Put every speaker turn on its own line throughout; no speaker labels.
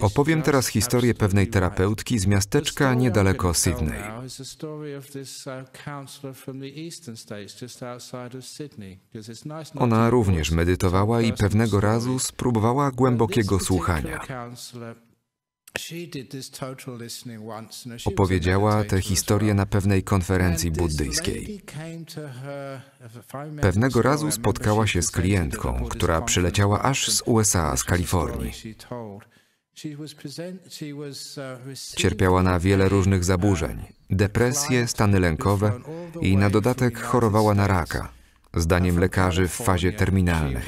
Opowiem teraz historię pewnej terapeutki
z miasteczka niedaleko Sydney. Ona również medytowała i pewnego razu spróbowała głębokiego słuchania.
Opowiedziała tę historię na
pewnej konferencji buddyjskiej.
Pewnego razu spotkała się z klientką, która przyleciała aż z USA,
z Kalifornii.
Uh,
Cierpiała na wiele różnych uh, zaburzeń, depresje, stany lękowe i na dodatek chorowała na raka, zdaniem lekarzy w fazie terminalnej.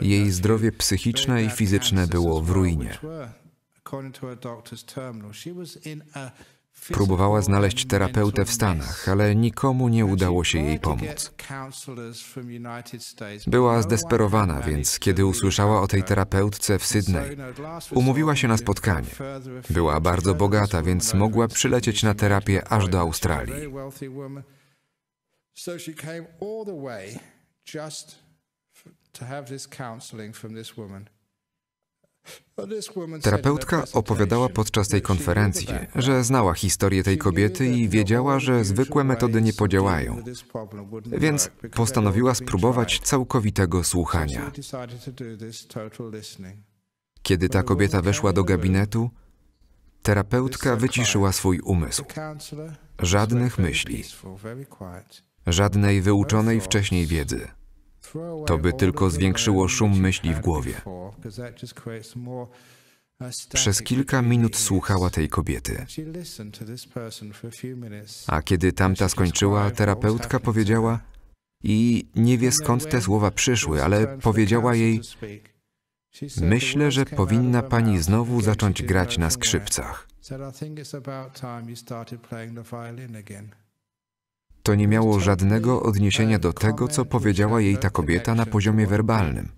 Jej zdrowie psychiczne i fizyczne było w ruinie. Próbowała znaleźć terapeutę w
Stanach, ale nikomu nie udało się jej pomóc.
Była zdesperowana, więc kiedy usłyszała o tej terapeutce w Sydney, umówiła się na spotkanie. Była
bardzo bogata, więc mogła przylecieć na terapię aż do Australii.
to have this counseling from this woman. Terapeutka opowiadała
podczas tej konferencji, że znała historię tej kobiety i wiedziała, że zwykłe metody nie podziałają, więc postanowiła spróbować całkowitego słuchania. Kiedy ta kobieta weszła do gabinetu, terapeutka wyciszyła swój umysł. Żadnych myśli, żadnej wyuczonej wcześniej wiedzy. To by tylko zwiększyło szum myśli w głowie. Przez kilka minut słuchała tej kobiety. A kiedy tamta skończyła, terapeutka powiedziała, i nie wie skąd te słowa przyszły, ale powiedziała jej, myślę, że powinna pani znowu zacząć grać na skrzypcach. To nie miało żadnego odniesienia do tego, co powiedziała jej ta kobieta na poziomie werbalnym.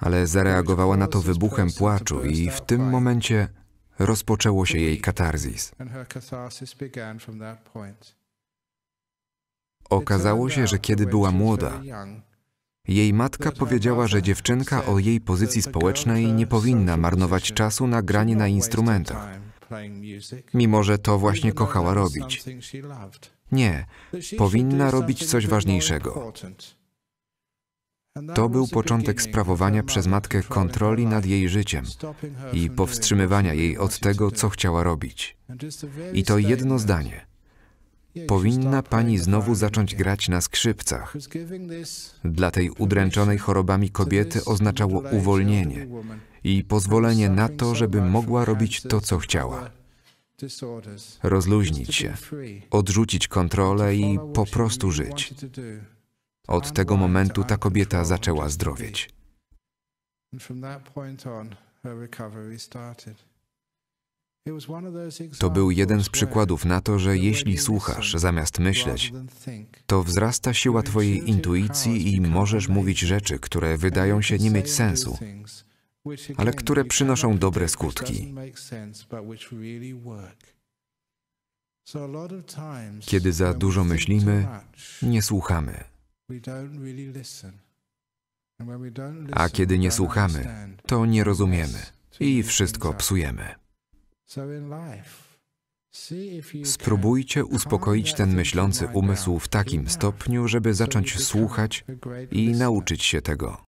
Ale zareagowała na to wybuchem płaczu i w tym momencie rozpoczęło się jej katarzis. Okazało się, że kiedy była młoda, jej matka powiedziała, że dziewczynka o jej pozycji społecznej nie powinna marnować czasu na granie na instrumentach
mimo że to właśnie kochała robić.
Nie, powinna robić coś ważniejszego. To był początek sprawowania przez matkę kontroli nad jej życiem i powstrzymywania jej od tego, co chciała robić.
I to jedno
zdanie. Powinna pani znowu zacząć grać na skrzypcach. Dla tej udręczonej chorobami kobiety oznaczało uwolnienie, i pozwolenie na to, żeby mogła robić to, co chciała. Rozluźnić się, odrzucić kontrolę i po prostu żyć. Od tego momentu ta kobieta zaczęła zdrowieć.
To był jeden z przykładów na to, że jeśli słuchasz zamiast myśleć,
to wzrasta siła Twojej intuicji i możesz mówić rzeczy, które wydają się nie mieć sensu, ale które przynoszą dobre skutki.
Kiedy za dużo myślimy,
nie słuchamy.
A kiedy nie słuchamy,
to nie rozumiemy i wszystko psujemy. Spróbujcie uspokoić ten myślący umysł w takim stopniu, żeby zacząć słuchać i nauczyć się tego.